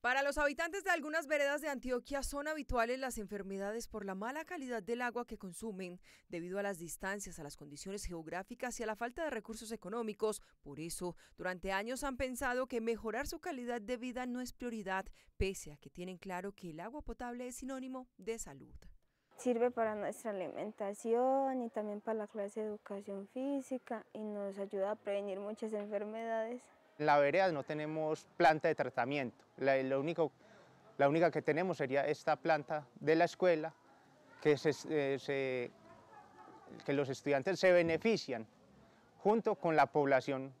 Para los habitantes de algunas veredas de Antioquia son habituales las enfermedades por la mala calidad del agua que consumen, debido a las distancias, a las condiciones geográficas y a la falta de recursos económicos. Por eso, durante años han pensado que mejorar su calidad de vida no es prioridad, pese a que tienen claro que el agua potable es sinónimo de salud. Sirve para nuestra alimentación y también para la clase de educación física y nos ayuda a prevenir muchas enfermedades. En la vereda no tenemos planta de tratamiento, la, lo único, la única que tenemos sería esta planta de la escuela que, eh, que los estudiantes se benefician junto con la población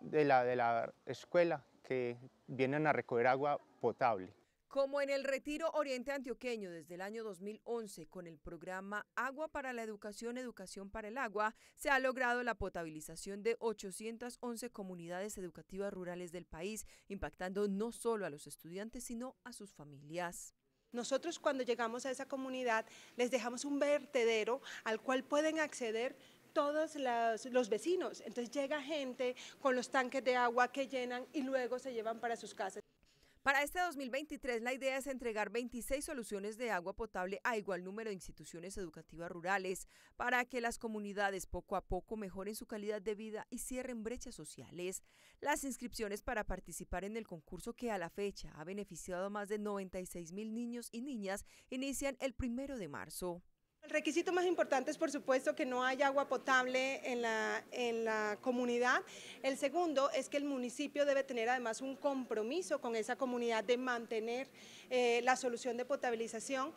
de la, de la escuela que vienen a recoger agua potable. Como en el retiro Oriente Antioqueño desde el año 2011 con el programa Agua para la Educación, Educación para el Agua, se ha logrado la potabilización de 811 comunidades educativas rurales del país, impactando no solo a los estudiantes, sino a sus familias. Nosotros cuando llegamos a esa comunidad les dejamos un vertedero al cual pueden acceder todos los, los vecinos. Entonces llega gente con los tanques de agua que llenan y luego se llevan para sus casas. Para este 2023, la idea es entregar 26 soluciones de agua potable a igual número de instituciones educativas rurales para que las comunidades poco a poco mejoren su calidad de vida y cierren brechas sociales. Las inscripciones para participar en el concurso que a la fecha ha beneficiado a más de 96 mil niños y niñas inician el primero de marzo. Requisito más importante es, por supuesto, que no haya agua potable en la, en la comunidad. El segundo es que el municipio debe tener además un compromiso con esa comunidad de mantener eh, la solución de potabilización.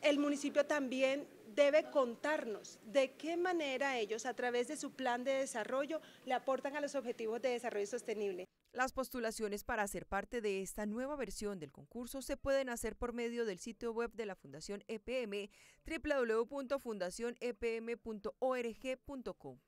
El municipio también debe contarnos de qué manera ellos, a través de su plan de desarrollo, le aportan a los objetivos de desarrollo sostenible. Las postulaciones para ser parte de esta nueva versión del concurso se pueden hacer por medio del sitio web de la Fundación EPM www.fundacionepm.org.com.